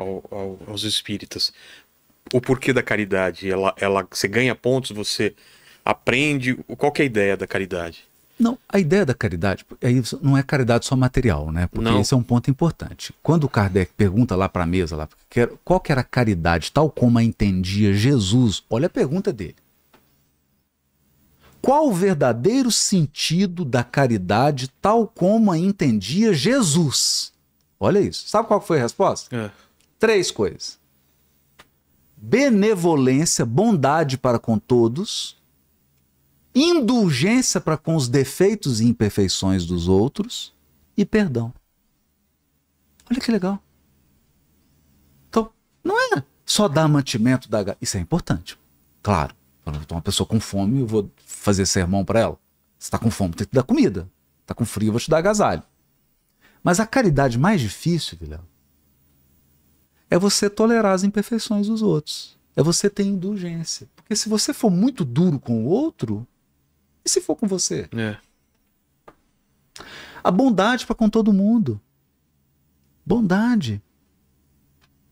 ao, aos espíritas. O porquê da caridade? Ela, ela, você ganha pontos, você aprende. Qual é a ideia da caridade? Não, a ideia da caridade aí é não é caridade só material, né? Porque não. esse é um ponto importante. Quando o Kardec pergunta lá para a mesa, lá, qual que era a caridade tal como a entendia Jesus, olha a pergunta dele. Qual o verdadeiro sentido da caridade tal como a entendia Jesus? Olha isso. Sabe qual foi a resposta? É. Três coisas: benevolência, bondade para com todos, indulgência para com os defeitos e imperfeições dos outros e perdão. Olha que legal. Então, não é só dar mantimento da. Isso é importante. Claro. Uma pessoa com fome, eu vou fazer sermão para ela. Você está com fome, tem que dar comida. Está com frio, eu vou te dar agasalho. Mas a caridade mais difícil, Guilherme, é você tolerar as imperfeições dos outros. É você ter indulgência. Porque se você for muito duro com o outro, e se for com você? É. A bondade para com todo mundo. Bondade.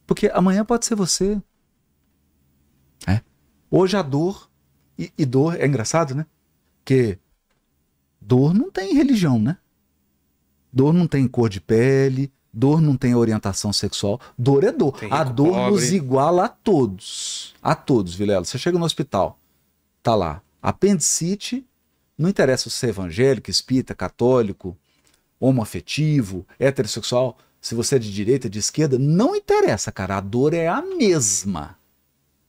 Porque amanhã pode ser você. É. Hoje a dor. E, e dor é engraçado, né? Porque dor não tem religião, né? Dor não tem cor de pele, Dor não tem orientação sexual, dor é dor. a dor pobre. nos iguala a todos. A todos, Vilela. Você chega no hospital, tá lá, apendicite, não interessa se você é evangélico, espírita, católico, homoafetivo, heterossexual, se você é de direita, de esquerda, não interessa, cara. A dor é a mesma.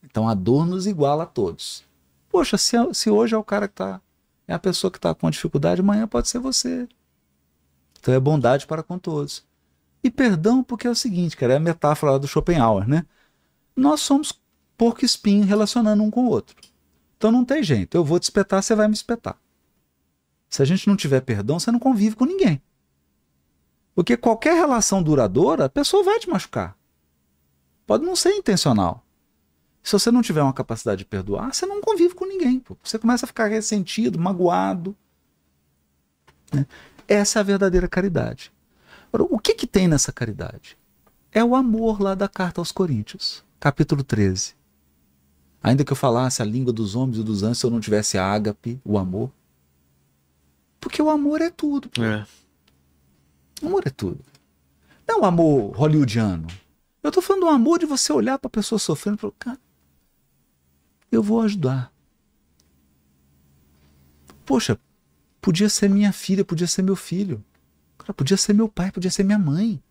Então a dor nos iguala a todos. Poxa, se, é, se hoje é o cara que tá. É a pessoa que está com dificuldade, amanhã pode ser você. Então é bondade para com todos. E perdão porque é o seguinte, cara, é a metáfora lá do Schopenhauer, né? Nós somos porco espinho relacionando um com o outro. Então não tem jeito, eu vou te espetar, você vai me espetar. Se a gente não tiver perdão, você não convive com ninguém. Porque qualquer relação duradoura, a pessoa vai te machucar. Pode não ser intencional. Se você não tiver uma capacidade de perdoar, você não convive com ninguém. Pô. Você começa a ficar ressentido, magoado. Né? Essa é a verdadeira caridade. Agora, o que, que tem nessa caridade? É o amor lá da carta aos Coríntios, capítulo 13. Ainda que eu falasse a língua dos homens e dos anjos, se eu não tivesse a ágape, o amor. Porque o amor é tudo. É. O amor é tudo. Não é um amor hollywoodiano. Eu estou falando do amor de você olhar para a pessoa sofrendo e falar, cara, eu vou ajudar. Poxa, podia ser minha filha, podia ser meu filho. Podia ser meu pai, podia ser minha mãe.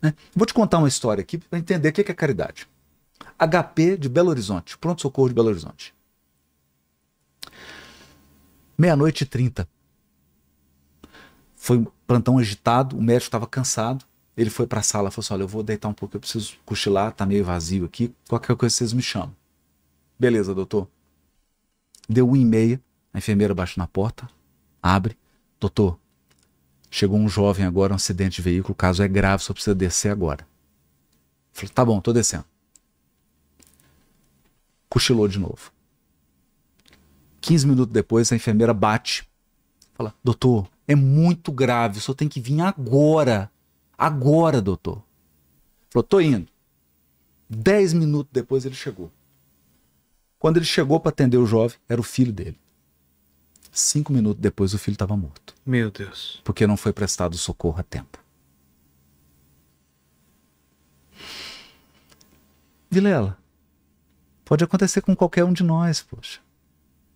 Né? Vou te contar uma história aqui para entender o que é caridade. HP de Belo Horizonte, pronto-socorro de Belo Horizonte. Meia-noite e trinta. Foi um plantão agitado, o médico estava cansado. Ele foi para a sala e falou assim: Olha, eu vou deitar um pouco, eu preciso cochilar, tá meio vazio aqui. Qualquer coisa vocês me chamam. Beleza, doutor. Deu um e meia, a enfermeira baixa na porta, abre. Doutor, Chegou um jovem agora, um acidente de veículo, o caso é grave, só precisa descer agora. Falei, tá bom, tô descendo. Cochilou de novo. 15 minutos depois, a enfermeira bate. Fala, doutor, é muito grave, só tem que vir agora. Agora, doutor. Falou, tô indo. 10 minutos depois ele chegou. Quando ele chegou para atender o jovem, era o filho dele. Cinco minutos depois o filho estava morto. Meu Deus. Porque não foi prestado socorro a tempo. Vilela, pode acontecer com qualquer um de nós, poxa.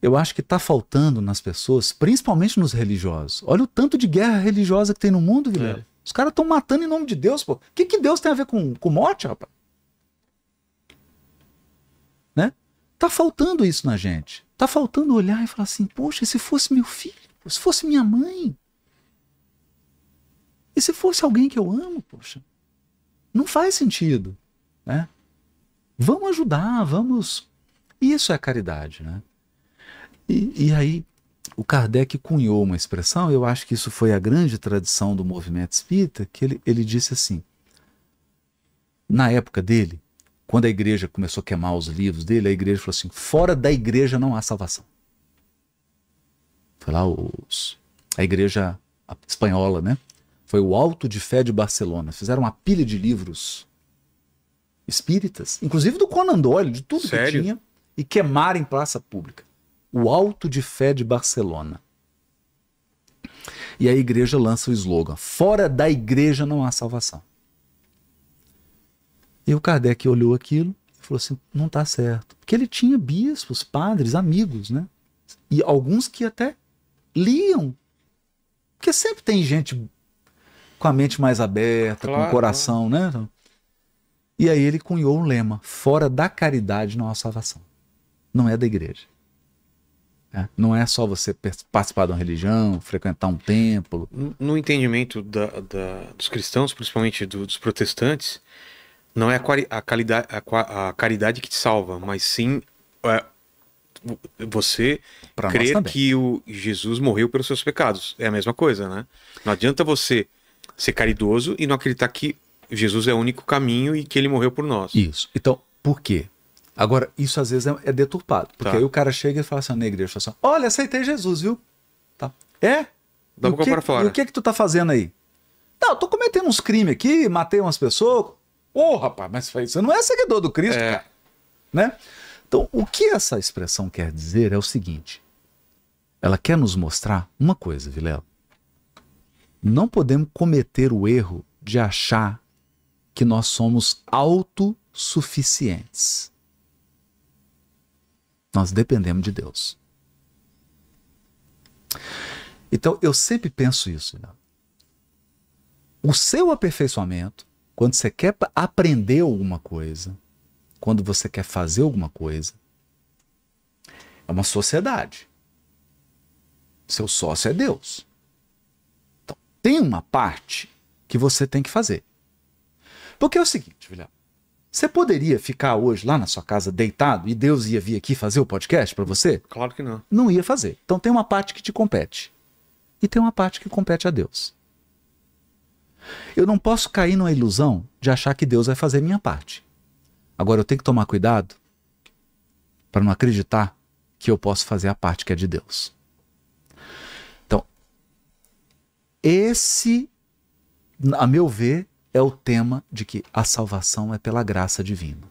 Eu acho que está faltando nas pessoas, principalmente nos religiosos. Olha o tanto de guerra religiosa que tem no mundo, Vilela. É. Os caras estão matando em nome de Deus, pô. O que, que Deus tem a ver com, com morte, rapaz? Né? Tá faltando isso na gente. Tá faltando olhar e falar assim: poxa, se fosse meu filho, se fosse minha mãe, e se fosse alguém que eu amo, poxa, não faz sentido, né? Vamos ajudar, vamos. Isso é caridade, né? E, e aí, o Kardec cunhou uma expressão, eu acho que isso foi a grande tradição do movimento espírita, que ele, ele disse assim, na época dele, quando a igreja começou a queimar os livros dele, a igreja falou assim: fora da igreja não há salvação. Foi lá os, a igreja espanhola, né? Foi o Alto de Fé de Barcelona. Fizeram uma pilha de livros espíritas, inclusive do Conan Doyle, de tudo Sério? que tinha, e queimaram em praça pública. O Alto de Fé de Barcelona. E a igreja lança o slogan: fora da igreja não há salvação. E o Kardec olhou aquilo e falou assim: não está certo. Porque ele tinha bispos, padres, amigos, né? E alguns que até liam. Porque sempre tem gente com a mente mais aberta, claro, com o coração, claro. né? Então, e aí ele cunhou um lema: fora da caridade não há salvação. Não é da igreja. É, não é só você participar de uma religião, frequentar um templo. No, entendimento da, da, dos cristãos, principalmente do, dos protestantes, não é a, a, qualidade, a, a caridade que te salva, mas sim é, você pra crer que o Jesus morreu pelos seus pecados. É a mesma coisa, né? Não adianta você ser caridoso e não acreditar que Jesus é o único caminho e que ele morreu por nós. Isso. Então, por quê? Agora, isso às vezes é, é deturpado. Porque tá. aí o cara chega e fala assim, na igreja, fala assim, olha, aceitei Jesus, viu? Tá. É? Dá boca que, para fora. E o que é que tu tá fazendo aí? Não, eu tô cometendo uns crimes aqui, matei umas pessoas, Ô, oh, rapaz, mas você não é seguidor do Cristo, é. cara. Né? Então, o que essa expressão quer dizer é o seguinte: ela quer nos mostrar uma coisa, Vilela. Não podemos cometer o erro de achar que nós somos autossuficientes. Nós dependemos de Deus. Então, eu sempre penso isso. Né? O seu aperfeiçoamento, quando você quer aprender alguma coisa, quando você quer fazer alguma coisa, é uma sociedade. Seu sócio é Deus. Então, tem uma parte que você tem que fazer. Porque é o seguinte, filha, você poderia ficar hoje lá na sua casa deitado e Deus ia vir aqui fazer o podcast para você? Claro que não. Não ia fazer. Então tem uma parte que te compete. E tem uma parte que compete a Deus. Eu não posso cair numa ilusão de achar que Deus vai fazer minha parte. Agora eu tenho que tomar cuidado para não acreditar que eu posso fazer a parte que é de Deus. Então, esse, a meu ver, é o tema de que a salvação é pela graça divina.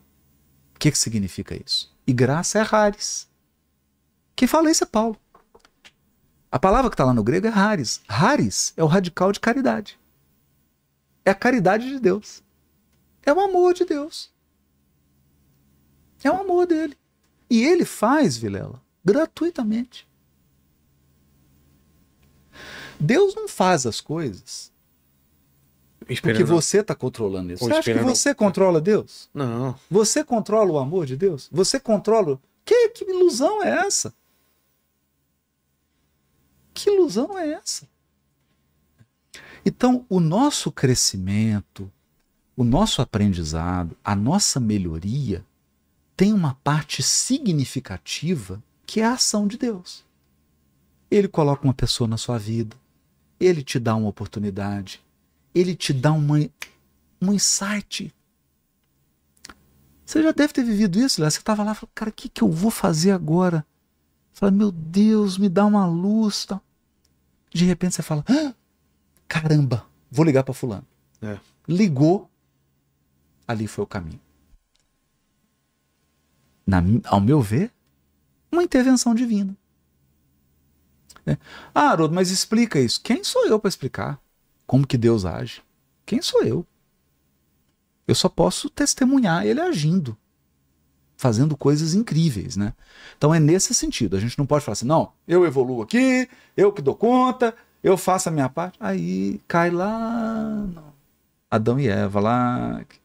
O que, que significa isso? E graça é rares. Quem fala isso é Paulo. A palavra que está lá no grego é rares. Rares é o radical de caridade. É a caridade de Deus. É o amor de Deus. É o amor dele. E ele faz, Vilela, gratuitamente. Deus não faz as coisas esperando. porque você está controlando isso. Ou você esperando... acha que você controla Deus? Não. Você controla o amor de Deus? Você controla. Que, que ilusão é essa? Que ilusão é essa? Então, o nosso crescimento, o nosso aprendizado, a nossa melhoria tem uma parte significativa que é a ação de Deus. Ele coloca uma pessoa na sua vida, ele te dá uma oportunidade, ele te dá uma, um insight. Você já deve ter vivido isso, Léo. Você estava lá, falou, cara, o que, que eu vou fazer agora? Fala, meu Deus, me dá uma luz. Tal. De repente você fala, ah, Caramba, vou ligar para fulano. É. Ligou, ali foi o caminho. Na, ao meu ver, uma intervenção divina. É. Ah, Haroldo, mas explica isso. Quem sou eu para explicar como que Deus age? Quem sou eu? Eu só posso testemunhar ele agindo, fazendo coisas incríveis, né? Então é nesse sentido. A gente não pode falar assim, não, eu evoluo aqui, eu que dou conta, eu faço a minha parte, aí cai lá. Adão e Eva lá, que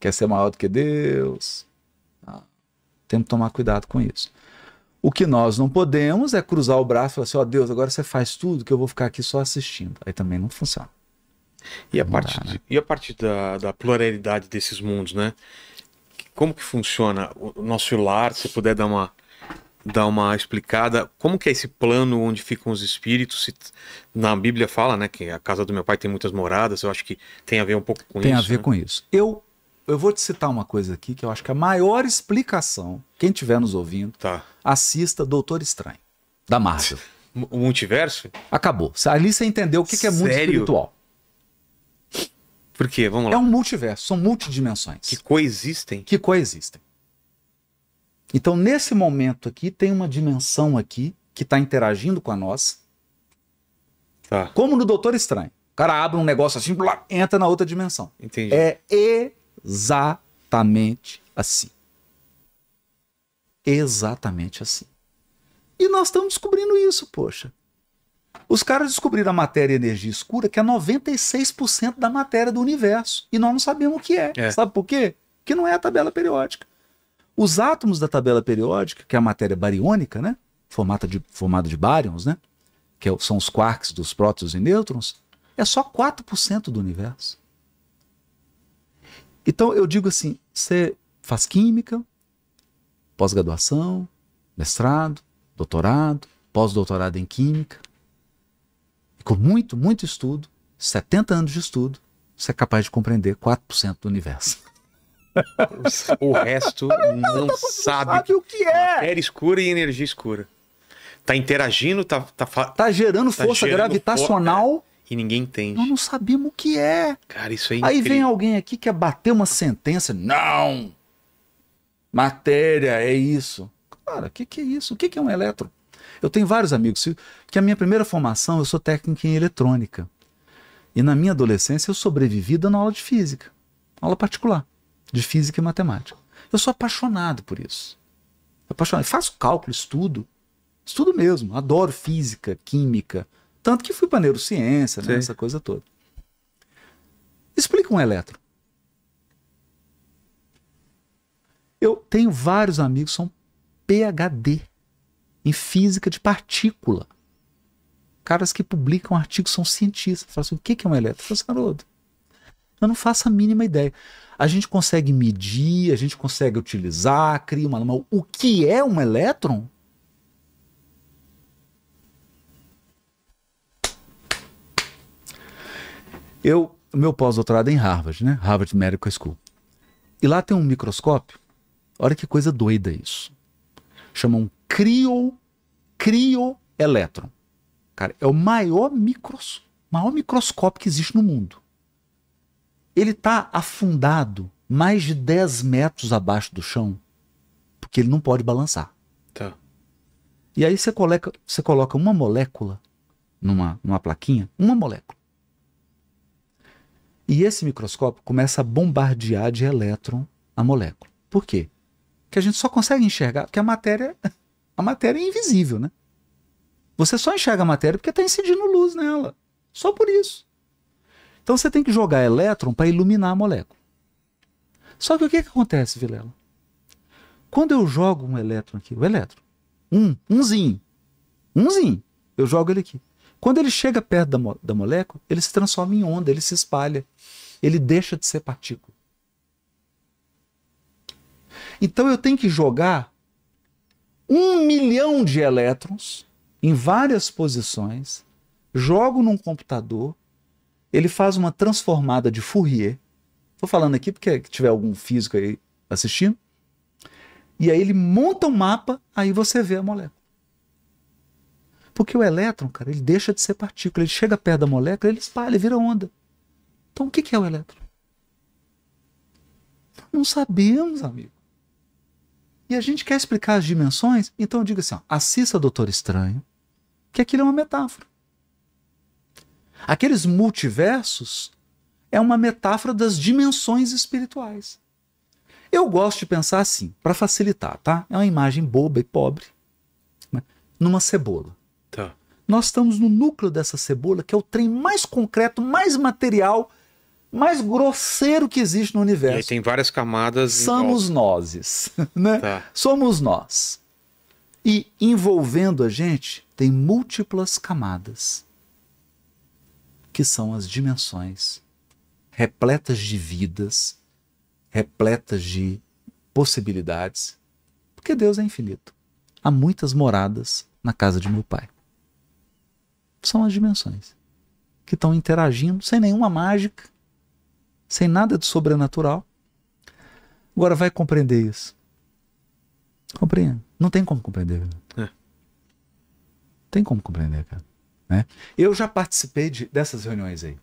quer ser maior do que Deus. Tá. temos que tomar cuidado com isso. O que nós não podemos é cruzar o braço e falar assim: ó oh, Deus, agora você faz tudo que eu vou ficar aqui só assistindo. Aí também não funciona. E a parte, né? e a parte da, da pluralidade desses mundos, né? Como que funciona o nosso lar? Se puder dar uma dar uma explicada como que é esse plano onde ficam os espíritos. Se, na Bíblia fala, né, que a casa do meu pai tem muitas moradas. Eu acho que tem a ver um pouco com tem isso. Tem a ver né? com isso. Eu eu vou te citar uma coisa aqui que eu acho que é a maior explicação, quem estiver nos ouvindo, tá. assista Doutor Estranho da Marvel. O multiverso? Acabou. Ali você entendeu o que, que é muito espiritual. Por quê? Vamos lá. É um multiverso, são multidimensões. Que coexistem? Que coexistem. Então, nesse momento aqui, tem uma dimensão aqui que está interagindo com a nossa. Tá. Como no Doutor Estranho. O cara abre um negócio assim, blá, entra na outra dimensão. Entendi. É exatamente assim. Exatamente assim. E nós estamos descobrindo isso, poxa. Os caras descobriram a matéria e energia escura, que é 96% da matéria do universo. E nós não sabemos o que é. é. Sabe por quê? Que não é a tabela periódica. Os átomos da tabela periódica, que é a matéria bariônica, né? Formada de, de bárions, né? Que é são os quarks dos prótons e nêutrons, é só 4% do universo. Então eu digo assim: você faz química, pós-graduação, mestrado, doutorado, pós-doutorado em química, e com muito, muito estudo, 70 anos de estudo, você é capaz de compreender 4% do universo o resto não sabe. sabe o que é. Matéria escura e energia escura. Tá interagindo, tá. Tá, tá gerando tá força gerando gravitacional. É, e ninguém entende. Nós não sabemos o que é. Cara, isso é incrível. Aí vem alguém aqui que bater uma sentença. Não! Matéria é isso. Cara, o que, que é isso? O que, que é um elétron? Eu tenho vários amigos que a minha primeira formação, eu sou técnico em eletrônica. E na minha adolescência eu sobrevivi dando aula de física, aula particular de física e matemática. Eu sou apaixonado por isso. Apaixonado. Eu faço cálculo, estudo. Estudo mesmo. Adoro física, química. Tanto que fui para neurociência, né? essa coisa toda. Explica um elétron. Eu tenho vários amigos que são PhD em física de partícula. Caras que publicam artigos são cientistas. Falam assim, o que é um elétron? Eu falo assim, eu não faço a mínima ideia. A gente consegue medir, a gente consegue utilizar, cria uma O que é um elétron? Eu, meu pós-doutorado é em Harvard, né? Harvard Medical School. E lá tem um microscópio. Olha que coisa doida isso. Chamam crio crioelétron. Cara, é o maior micros, maior microscópio que existe no mundo. Ele está afundado mais de 10 metros abaixo do chão, porque ele não pode balançar. Tá. E aí você coloca, você coloca uma molécula numa, numa plaquinha, uma molécula. E esse microscópio começa a bombardear de elétron a molécula. Por quê? Porque a gente só consegue enxergar, porque a matéria, a matéria é invisível, né? Você só enxerga a matéria porque está incidindo luz nela. Só por isso. Então você tem que jogar elétron para iluminar a molécula. Só que o que, que acontece, Vilela? Quando eu jogo um elétron aqui, o elétron, um, umzinho, umzinho, eu jogo ele aqui. Quando ele chega perto da, da molécula, ele se transforma em onda, ele se espalha, ele deixa de ser partícula. Então eu tenho que jogar um milhão de elétrons em várias posições, jogo num computador ele faz uma transformada de Fourier. Estou falando aqui porque tiver algum físico aí assistindo. E aí ele monta um mapa, aí você vê a molécula. Porque o elétron, cara, ele deixa de ser partícula. Ele chega perto da molécula, ele espalha, ele vira onda. Então o que é o elétron? Não sabemos, amigo. E a gente quer explicar as dimensões, então eu digo assim: ó, assista Doutor Estranho, que aquilo é uma metáfora. Aqueles multiversos é uma metáfora das dimensões espirituais. Eu gosto de pensar assim, para facilitar, tá? É uma imagem boba e pobre, né? numa cebola. Tá. Nós estamos no núcleo dessa cebola, que é o trem mais concreto, mais material, mais grosseiro que existe no universo. E aí tem várias camadas. Somos nós, né? Tá. Somos nós. E envolvendo a gente tem múltiplas camadas que são as dimensões repletas de vidas, repletas de possibilidades, porque Deus é infinito. Há muitas moradas na casa de meu pai. São as dimensões que estão interagindo sem nenhuma mágica, sem nada de sobrenatural. Agora vai compreender isso. Compreende. Não tem como compreender. Né? É. Tem como compreender, cara. Né? Eu já participei de, dessas reuniões aí,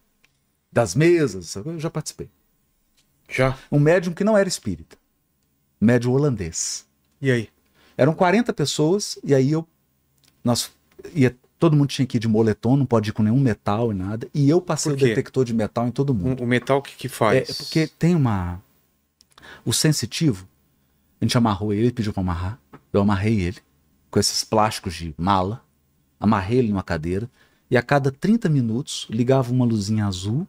das mesas, eu já participei. Já? Um médium que não era espírita, médium holandês. E aí? Eram 40 pessoas e aí eu, nós, ia, todo mundo tinha que ir de moletom, não pode ir com nenhum metal e nada, e eu passei o detector de metal em todo mundo. O, o metal que que faz? É, é, porque tem uma, o sensitivo, a gente amarrou ele, ele pediu para amarrar, eu amarrei ele com esses plásticos de mala amarrei ele numa cadeira e a cada 30 minutos ligava uma luzinha azul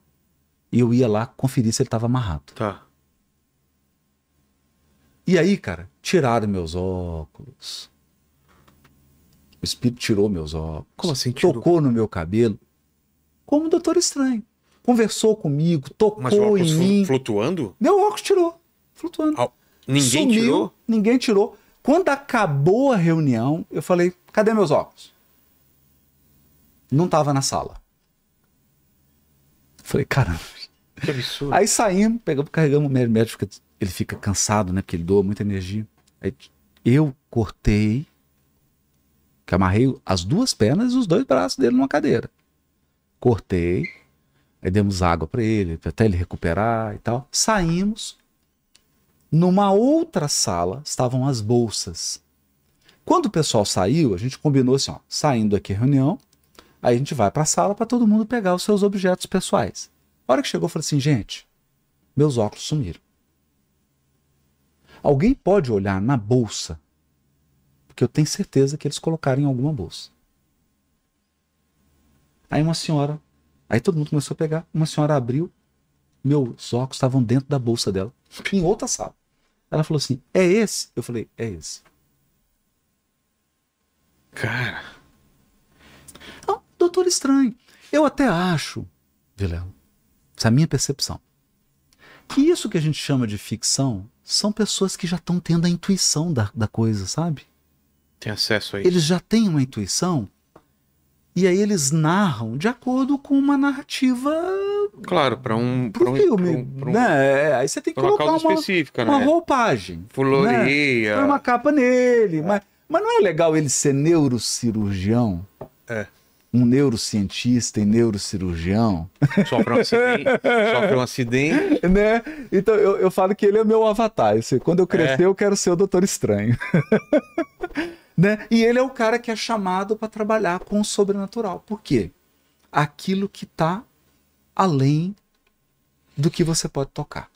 e eu ia lá conferir se ele estava amarrado. Tá. E aí, cara, tiraram meus óculos. O espírito tirou meus óculos. Como assim tirou? Tocou no meu cabelo. Como um doutor estranho. Conversou comigo, tocou Mas o óculos em mim. flutuando? Meu óculos tirou. Flutuando. Ah, ninguém Sumiu, tirou? Ninguém tirou. Quando acabou a reunião, eu falei: cadê meus óculos? não tava na sala. Falei, caramba. Que absurdo. Aí saímos, pegamos, carregamos o médico, ele fica cansado, né? Porque ele doa muita energia. Aí eu cortei, que amarrei as duas pernas e os dois braços dele numa cadeira. Cortei, aí demos água para ele, até ele recuperar e tal. Saímos. Numa outra sala estavam as bolsas. Quando o pessoal saiu, a gente combinou assim: ó, saindo aqui a reunião, Aí a gente vai para a sala para todo mundo pegar os seus objetos pessoais. A hora que chegou, eu falei assim, gente, meus óculos sumiram. Alguém pode olhar na bolsa, porque eu tenho certeza que eles colocaram em alguma bolsa. Aí uma senhora, aí todo mundo começou a pegar, uma senhora abriu, meus óculos estavam dentro da bolsa dela, em outra sala. Ela falou assim: "É esse?" Eu falei: "É esse." Cara, doutor estranho. Eu até acho, Vilela, essa é a minha percepção, que isso que a gente chama de ficção são pessoas que já estão tendo a intuição da, da coisa, sabe? Tem acesso a isso. Eles já têm uma intuição e aí eles narram de acordo com uma narrativa. Claro, para um, um filme. Um, pra um, né? É, aí você tem que colocar uma, específica, uma né? roupagem. Né? Fuloria. Né? Põe uma capa nele. É. Mas, mas não é legal ele ser neurocirurgião? É um neurocientista e neurocirurgião. Sofre um acidente. Sofre um acidente. Né? Então eu, eu falo que ele é meu avatar. Eu sei, quando eu é. crescer, é. eu quero ser o Doutor Estranho. né? E ele é o cara que é chamado para trabalhar com o sobrenatural. Por quê? Aquilo que está além do que você pode tocar.